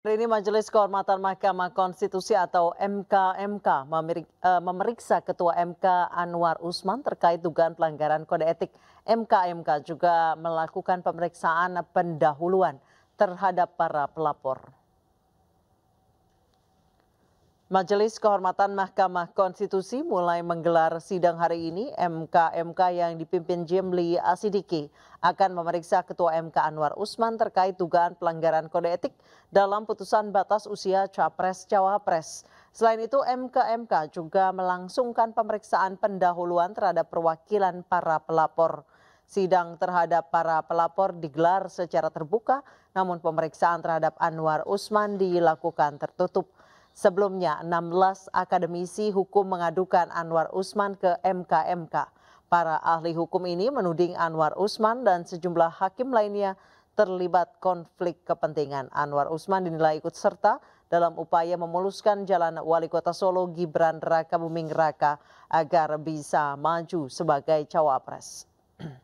Hari ini Majelis Kehormatan Mahkamah Konstitusi atau MKMK eh, memeriksa Ketua MK Anwar Usman terkait dugaan pelanggaran kode etik. MKMK juga melakukan pemeriksaan pendahuluan terhadap para pelapor. Majelis Kehormatan Mahkamah Konstitusi mulai menggelar sidang hari ini. MKMK mk yang dipimpin Jimli Asidiki akan memeriksa Ketua MK Anwar Usman terkait dugaan pelanggaran kode etik dalam putusan batas usia Capres-Cawapres. Selain itu, MKMK mk juga melangsungkan pemeriksaan pendahuluan terhadap perwakilan para pelapor. Sidang terhadap para pelapor digelar secara terbuka, namun pemeriksaan terhadap Anwar Usman dilakukan tertutup. Sebelumnya, 16 akademisi hukum mengadukan Anwar Usman ke MKMK. Para ahli hukum ini menuding Anwar Usman dan sejumlah hakim lainnya terlibat konflik kepentingan. Anwar Usman dinilai ikut serta dalam upaya memuluskan jalan Wali Kota Solo Gibran Raka Buming Raka agar bisa maju sebagai cawapres.